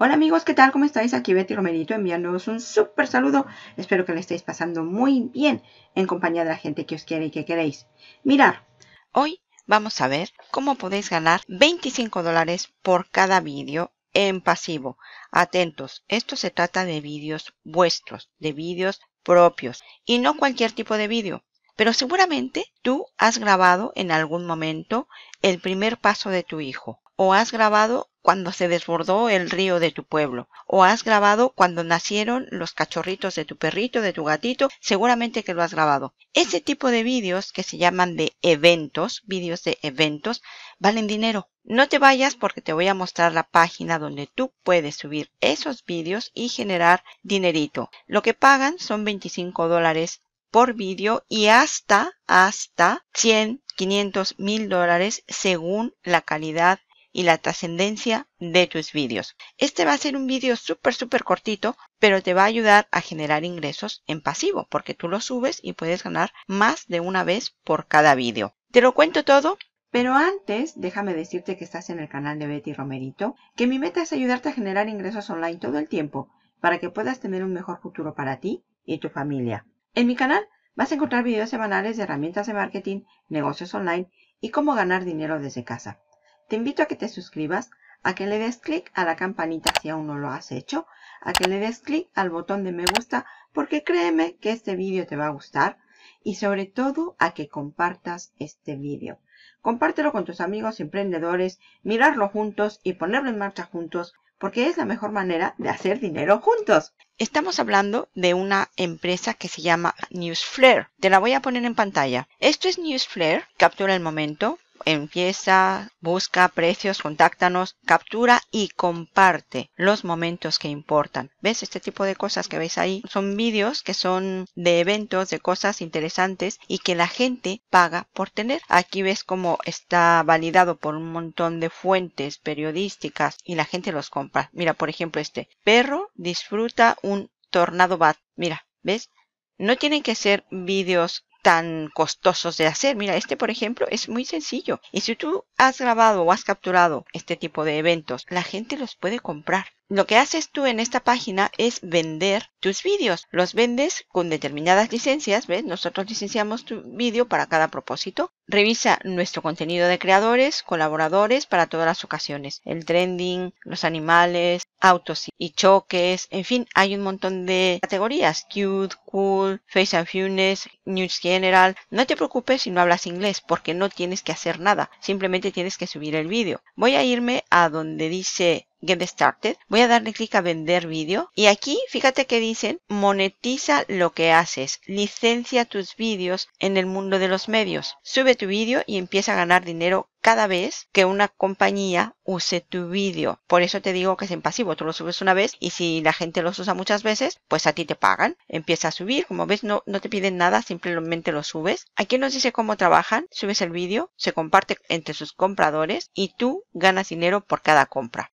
Hola amigos, ¿qué tal? ¿Cómo estáis? Aquí Betty Romerito enviándoos un súper saludo. Espero que le estéis pasando muy bien en compañía de la gente que os quiere y que queréis. Mirar, hoy vamos a ver cómo podéis ganar 25 dólares por cada vídeo en pasivo. Atentos, esto se trata de vídeos vuestros, de vídeos propios y no cualquier tipo de vídeo. Pero seguramente tú has grabado en algún momento el primer paso de tu hijo o has grabado cuando se desbordó el río de tu pueblo, o has grabado cuando nacieron los cachorritos de tu perrito, de tu gatito, seguramente que lo has grabado. Ese tipo de vídeos que se llaman de eventos, vídeos de eventos, valen dinero. No te vayas porque te voy a mostrar la página donde tú puedes subir esos vídeos y generar dinerito. Lo que pagan son 25 dólares por vídeo y hasta, hasta 100, 500, 1000 dólares según la calidad y la trascendencia de tus vídeos. Este va a ser un vídeo súper, súper cortito, pero te va a ayudar a generar ingresos en pasivo, porque tú lo subes y puedes ganar más de una vez por cada vídeo. Te lo cuento todo, pero antes, déjame decirte que estás en el canal de Betty Romerito, que mi meta es ayudarte a generar ingresos online todo el tiempo, para que puedas tener un mejor futuro para ti y tu familia. En mi canal vas a encontrar videos semanales de herramientas de marketing, negocios online y cómo ganar dinero desde casa. Te invito a que te suscribas, a que le des clic a la campanita si aún no lo has hecho, a que le des clic al botón de me gusta porque créeme que este vídeo te va a gustar y sobre todo a que compartas este vídeo. Compártelo con tus amigos emprendedores, mirarlo juntos y ponerlo en marcha juntos porque es la mejor manera de hacer dinero juntos. Estamos hablando de una empresa que se llama Newsflare. Te la voy a poner en pantalla. Esto es Newsflare, captura el momento empieza, busca precios, contáctanos, captura y comparte los momentos que importan. ¿Ves? Este tipo de cosas que veis ahí son vídeos que son de eventos, de cosas interesantes y que la gente paga por tener. Aquí ves cómo está validado por un montón de fuentes periodísticas y la gente los compra. Mira, por ejemplo, este perro disfruta un tornado bat. Mira, ¿ves? No tienen que ser vídeos tan costosos de hacer. Mira, este por ejemplo es muy sencillo. Y si tú has grabado o has capturado este tipo de eventos, la gente los puede comprar. Lo que haces tú en esta página es vender tus vídeos. Los vendes con determinadas licencias, ¿ves? Nosotros licenciamos tu vídeo para cada propósito. Revisa nuestro contenido de creadores, colaboradores para todas las ocasiones. El trending, los animales, autos y choques, en fin, hay un montón de categorías, cute, cool, face and funes, news general. No te preocupes si no hablas inglés porque no tienes que hacer nada, simplemente tienes que subir el vídeo. Voy a irme a donde dice Get Started, voy a darle clic a vender vídeo y aquí fíjate que dicen monetiza lo que haces, licencia tus vídeos en el mundo de los medios, sube tu vídeo y empieza a ganar dinero cada vez que una compañía use tu vídeo. Por eso te digo que es en pasivo, tú lo subes una vez y si la gente los usa muchas veces, pues a ti te pagan. Empieza a subir, como ves no, no te piden nada, simplemente lo subes. Aquí nos dice cómo trabajan, subes el vídeo, se comparte entre sus compradores y tú ganas dinero por cada compra.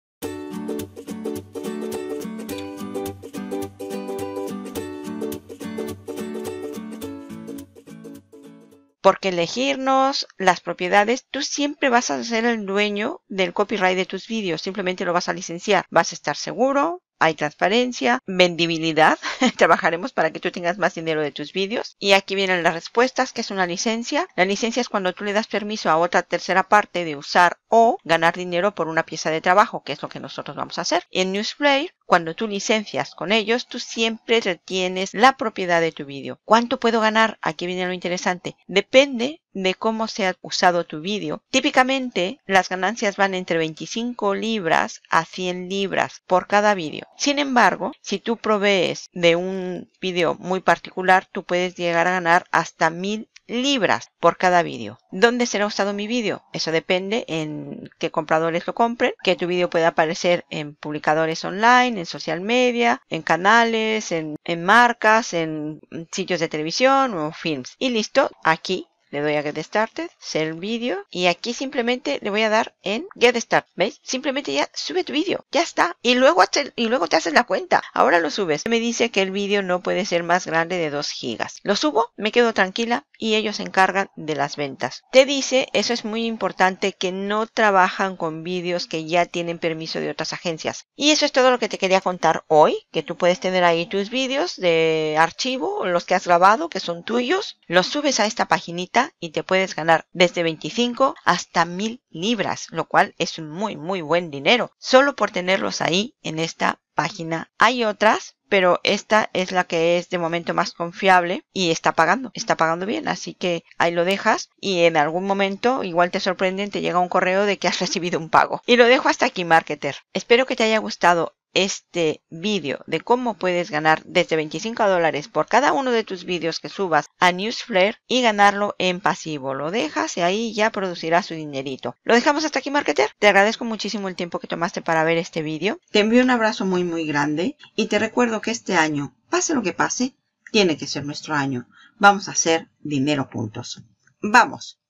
porque elegirnos las propiedades, tú siempre vas a ser el dueño del copyright de tus vídeos, simplemente lo vas a licenciar, vas a estar seguro, hay transparencia, vendibilidad, trabajaremos para que tú tengas más dinero de tus vídeos. Y aquí vienen las respuestas, que es una licencia. La licencia es cuando tú le das permiso a otra tercera parte de usar o ganar dinero por una pieza de trabajo, que es lo que nosotros vamos a hacer. En Newsplay, cuando tú licencias con ellos, tú siempre retienes la propiedad de tu vídeo. ¿Cuánto puedo ganar? Aquí viene lo interesante. Depende de cómo se ha usado tu vídeo. Típicamente las ganancias van entre 25 libras a 100 libras por cada vídeo. Sin embargo, si tú provees de un vídeo muy particular, tú puedes llegar a ganar hasta 1000 libras por cada vídeo. ¿Dónde será usado mi vídeo? Eso depende en qué compradores lo compren, que tu vídeo pueda aparecer en publicadores online, en social media, en canales, en, marcas, en sitios de televisión o films. Y listo, aquí le doy a Get Started, el Video y aquí simplemente le voy a dar en Get start, ¿Veis? Simplemente ya sube tu vídeo. Ya está. Y luego, y luego te haces la cuenta. Ahora lo subes. Me dice que el vídeo no puede ser más grande de 2 gigas. Lo subo, me quedo tranquila y ellos se encargan de las ventas. Te dice, eso es muy importante, que no trabajan con vídeos que ya tienen permiso de otras agencias. Y eso es todo lo que te quería contar hoy, que tú puedes tener ahí tus vídeos de archivo, los que has grabado, que son tuyos, los subes a esta paginita y te puedes ganar desde 25 hasta 1000 libras, lo cual es un muy muy buen dinero, solo por tenerlos ahí en esta página. Hay otras, pero esta es la que es de momento más confiable y está pagando, está pagando bien, así que ahí lo dejas y en algún momento igual te sorprenden, te llega un correo de que has recibido un pago. Y lo dejo hasta aquí, marketer. Espero que te haya gustado este vídeo de cómo puedes ganar desde 25 dólares por cada uno de tus vídeos que subas a Newsflare y ganarlo en pasivo. Lo dejas y ahí ya producirá su dinerito. Lo dejamos hasta aquí, Marketer. Te agradezco muchísimo el tiempo que tomaste para ver este vídeo. Te envío un abrazo muy muy grande y te recuerdo que este año, pase lo que pase, tiene que ser nuestro año. Vamos a hacer dinero puntos ¡Vamos!